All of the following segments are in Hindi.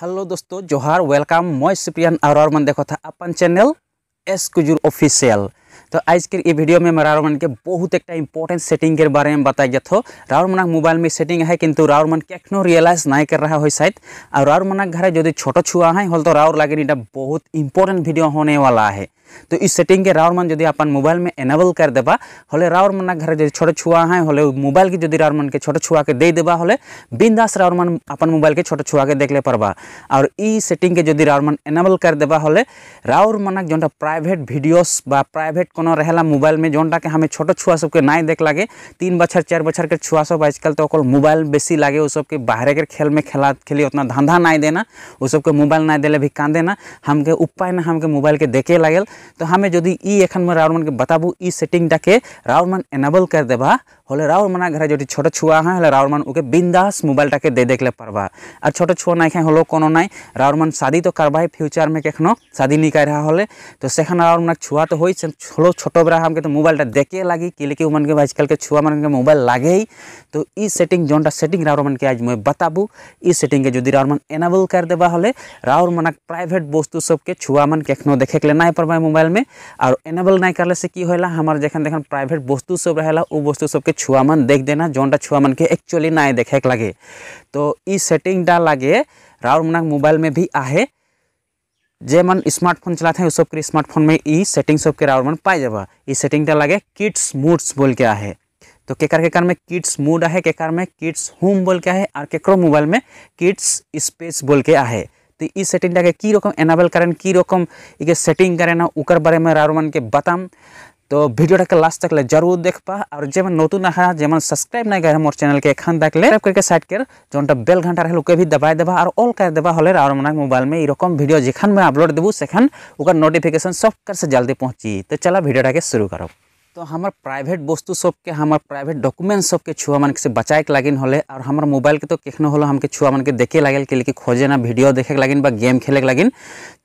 হেল্ল' দোস্ত জহাৰ ৱেলকাম মই চুপ্ৰিয়ান আৰু আৰমান দেখা আপান চেনেল এছ কুজুৰ অফিচিয়েল तो आज के ये वीडियो में राउर मन के बहुत एक इम्पोर्टेंट सेटिंग के बारे में बताया गया था राउर मोबाइल में सेटिंग है किंतु राउर मन कखनो रियलाइज नहीं कर रहा है शायद और राउर मनक घर जो छोटो छुआ है हल तो राउर लगे बहुत इम्पोर्टेंट वीडियो होने वाला है तो इस सेटिंग के राउर मन जो अपन मोबाइल में एनेबल कर देबा हले राउर मन घर जो छोटो छुआ है हले मोबाइल के जो राउर मन के छोटो छुआ के दे देबा हले बिंदास राउर मन अपन मोबाइल के छोटो छुआ के देखले पड़वा और इ सेटिंग के जो राउर मन एनेबल कर देबा हले राउर मनक जो प्राइवेट भिडियोस प्राइवेट एफेक्ट को रहेला मोबाइल में जोनटा के हमें छोटो छुआ सबके ना देख लगे तीन बच्चर चार बच्चर के छुआ सब आजकल तो अकल मोबाइल बेसी लगे उस सबके बाहर के खेल में खेला खेली उतना धंधा ना देना उस सबके मोबाइल ना दिले भी कान देना हमके उपाय ना हमके मोबाइल के देखे लगल तो हमें यदि इखन में राउर मन के बताबू इ सेटिंग के राउर मन एनेबल कर देबा ହେଲେ ରାଉର ମାନେ ଘରେ ଯଦି ଛୋଟ ଛୁଆ ହଁ ହେଲେ ରାଉର ମାନଙ୍କୁ ବିନ୍ଦାସ ମୋବାଇଲଟାକେ दे ଦେଖିଲେ ପାରବା ଆର୍ ଛୋଟ ଛୁଆ ନାଇଁ ଖାଇ ହଲୋ କ'ଣ ନାଇଁ राउर मन शादी तो करवा है फ्यूचर में कखनो शादी नहीं कर रहा होले तो से राउर मन छुआ तो हो छोटो बड़ा हमको तो मोबाइल देखे लगी कि लेकिन मन के आजकल के छुआ मन के मोबाइल लागे ही तो सेटिंग जोनटा सेटिंग राउर मन के आज मैं बताबू ई सेटिंग के जो राउर मन एनाबल कर देवा होले राउर मना प्राइवेट वस्तु सबके छुआ मन कखनो देखे के लिए ना पड़वा मोबाइल में और एनाबल कर करले से कि होला हमार जखन देखन प्राइवेट वस्तु सब रहला वो वस्तु सबके देख देना দেখদে छुआ मन के एक्चुअली নাই দেখেক लगे तो सेटिंग डा लगे राउर मुना मोबाइल में भी आहे जे मन स्मार्टफोन चलाते हैं उस सबके स्मार्टफोन में ई सेटिंग सबके राउर मन पाए जाबा ई सेटिंग लगे किड्स मूड्स बोल के आहे तो केकर केकर में किड्स मूड आहे केकर में किड्स होम बोल के आहे और केकरो मोबाइल में किड्स स्पेस बोल के आहे तो ई सेटिंग के की रकम एनाबल करें की रकम इके सेटिंग करें ना उकर बारे में राउर मन के बताम तो তো ভিডিওটাকে লাস্ট থাকলে জরুর দেখবা আর যেমন নতুন আহা যেমন সাবস্ক্রাইব না করে মোর চ্যানেলকে এখান থাকলে करके साइड कर जो बेल घंटा हेलुके भी दबाए देवा और ऑल कर देवा हले और मना मोबाइल में यकम वीडियो जेखान में अपलोड देबू से ओकर नोटिफिकेशन सब कर से जल्दी पहुंची तो चला तो के शुरू करब तो हमार प्राइवेट वस्तु सबके हमार प्राइवेट डॉक्यूमेंट सबके छुआ मन से बचाए के लागिन होले और हमार मोबाइल के तो कखनो हलो हमके छुआ मन के देखे लागल के लिए खोजे ना वीडियो देखे के लागिन बा गेम खेले के लागिन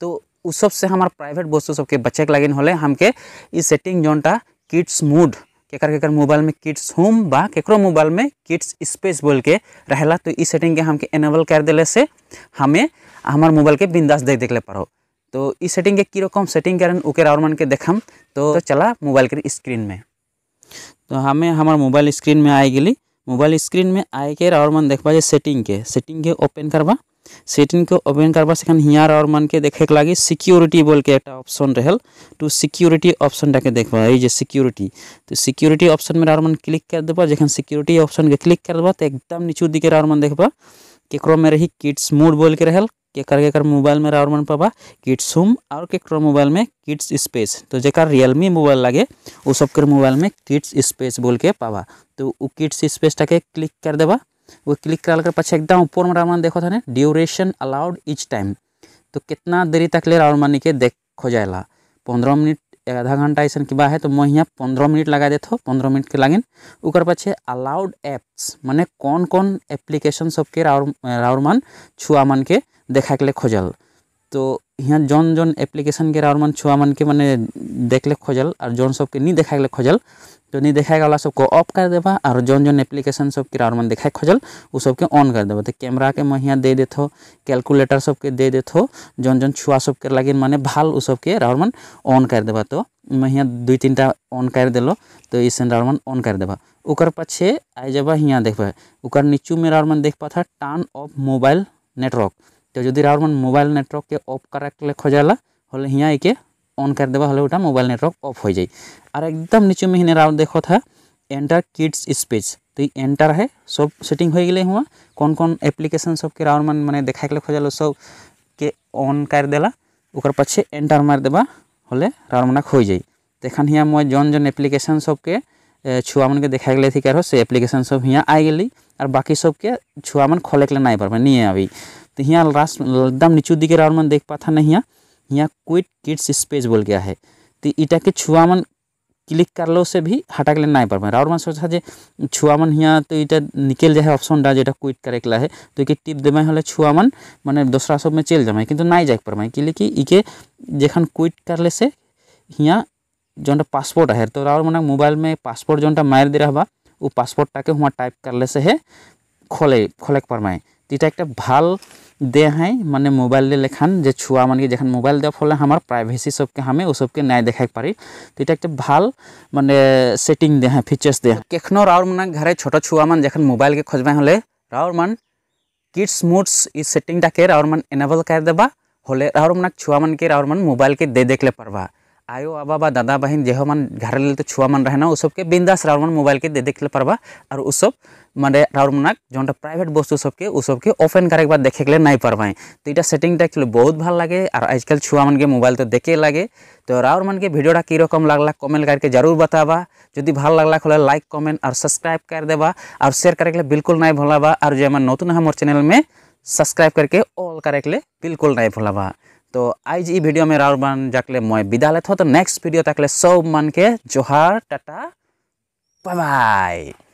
तो से हमार प्राइवेट वस्तु सबके बचे के लगिन होले हमके इस सेटिंग जोनटा किड्स मूड केकर केकर मोबाइल में किड्स होम बा केकरो मोबाइल में किड्स स्पेस बोल के रहला तो इस सेटिंग के हमके एनेबल कर दिले से हमें हमार मोबाइल के बिंदास देख देख ले पारो तो इस सेटिंग के रकम सेटिंग करन ओके और मन के देखम तो, चला मोबाइल के स्क्रीन में तो हमें हमार मोबाइल स्क्रीन में आ गली मोबाइल स्क्रीन में आए और मन देखा जे सेटिंग के सेटिंग के ओपन करवा सेटिंग के ओपन करवा से हियार और मन के देखे के सिक्योरिटी बोल के एक ऑप्शन रहल टू सिक्योरिटी ऑप्शन के देखा ये सिक्योरिटी तो सिक्योरिटी ऑप्शन में और मन क्लिक कर देव जखन सिक्योरिटी ऑप्शन के क्लिक कर देव तो एकदम नीचू दिखे और मन देखा केकरो में रही किड्स मूड बोल के रहल केकर केकर मोबाइल में रहा मन पापा किड्स होम और केकरो मोबाइल में किड्स स्पेस तो जेकर रियलमी मोबाइल लगे उस सब के मोबाइल में किड्स स्पेस बोल के पावा तो वो किड्स स्पेस टाके क्लिक कर देवा वो क्लिक कराल कर पाछे एकदम ऊपर में राउंड देखो थाने ड्यूरेशन अलाउड इच टाइम तो कितना देरी तक ले राउंड मान के देख हो जाएगा पंद्रह मिनट कि आधा घंटा ऐसा कि है तो मैं यहाँ पंद्रह मिनट लगा देते पंद्रह मिनट के लागिन उकर पाछे अलाउड एप्स माने कौन कौन एप्लीकेशन सबके राउर राउर मान छुआ मान के देखा के लिए खोजल तो यहाँ जौन जौन एप्लीकेशन के और मन छुआ मन के मैंने देख ले खोजल और जौन सबके नहीं देखा ले खोजल तो नहीं देखा वाला सबको ऑफ कर देवा और जौन जौन एप्लीकेशन सब के और मन देखा खोजल वो सबके ऑन कर देवा तो कैमरा के मैं यहाँ दे देथो कैलकुलेटर सबके दे देथो जौन जौन छुआ सबके लगे मैंने भाल वो सबके और मन ऑन कर देवा तो मैं यहाँ दू तीन टा ऑन कर दिलो तो इस राउंड ऑन कर देवा उकर पछे आ जब यहाँ देखबे उकर नीचू में राउंड देख पाता टर्न ऑफ मोबाइल नेटवर्क तो जो रावर मन मोबाइल नेटवर्क के अफ कराके खोजाला हल हियाँ के ऑन कर देवा हल मोबाइल नेटवर्क ऑफ हो जाए और एकदम नीचे में हिने राउंड देखो था एंटर किड्स स्पीच तो एंटर है सब सेटिंग हो गए हुआ कौन कौन एप्लीकेशन सब के राउर मन मैंने देखा के खोजा सब के ऑन कर देला ओकर पछे एंटर मार देवा हमें राउर मना हो जाए तो एखन हियाँ मैं जौन जौन एप्लीकेशन सब के छुआ मन के देखा गया थी कह से एप्लीकेशन सब हिं आ गई और बाकी सबके छुआ मन खोले के लिए नहीं पार्बे नहीं अभी तो यहाँ लास्ट एकदम नीचू दिखे रहा मन देख पाता नहीं यहाँ यहाँ क्विट किड्स स्पेस बोल गया है तो इटा के छुआ मन क्लिक करलो से भी हटा के लिए नहीं पार और मन सोचा छुआ मन यहाँ तो इटा निकल जाए ऑप्शन डा जो क्विट करे के है तो एक टिप देवे हमें छुआ मन मैंने दूसरा सब में चल जाए कितु नहीं जाए पार कि इके जखन क्विट ले से यहाँ जो पासपोर्ट है तो रावर मन मोबाइल में पासपोर्ट जो मार दे रहा वो पासपोर्ट टाके हुआ टाइप कर ले से है खोले खोले पड़ मैं इटा एक भल दे मैं मोबाइल दे लेखान जो छुआ मान जेखन मोबाइल दे फल हमार प्राइसि सबके हमें उस सबके नहीं देखा पारि तो इटा एक भल मैं सेटिंग दे हाँ फीचार्स दे हाँ कखनो राउर मान घर छोटो छुआ मान जो मोबाइल के खोजा हमें राउर मान किड्स मुड्स इस सेटिंग टाके राउर मान एनेबल कर देवा हमें राउर मान छुआ मान के राउर मान मोबाइल के दे देखले पारवा आयो आबा दादा बहन जेह मान घर ले तो छुआ मान रहना उस सबके बिंदास राउर मन मोबाइल के दे देख ले परबा और उस सब माने राउर मनाक जो प्राइवेट वस्तु सबके उस सबके ओपन करे के बाद देखे के लिए नहीं पारबाएं तो इटा सेटिंग एक्चुअली बहुत भल लगे और आजकल छुआ मन के मोबाइल तो देखे लगे तो रावण मन के भिडियो की रकम लगला कमेंट करके जरूर बताबा जदि भल लगला खोले लाइक कमेंट और सब्सक्राइब कर देवा और शेयर करे के लिए बिल्कुल नहीं भूलाबा और जो हमारे नतून है मोर चैनल में सब्सक्राइब करके ऑल करे के लिए बिल्कुल नहीं भूलाबा तो आज ये भिडियो में राउर मान जाकले मैं विदा लेते तो नेक्स्ट भिडियो तक सब मान के जोहार टाटा बाय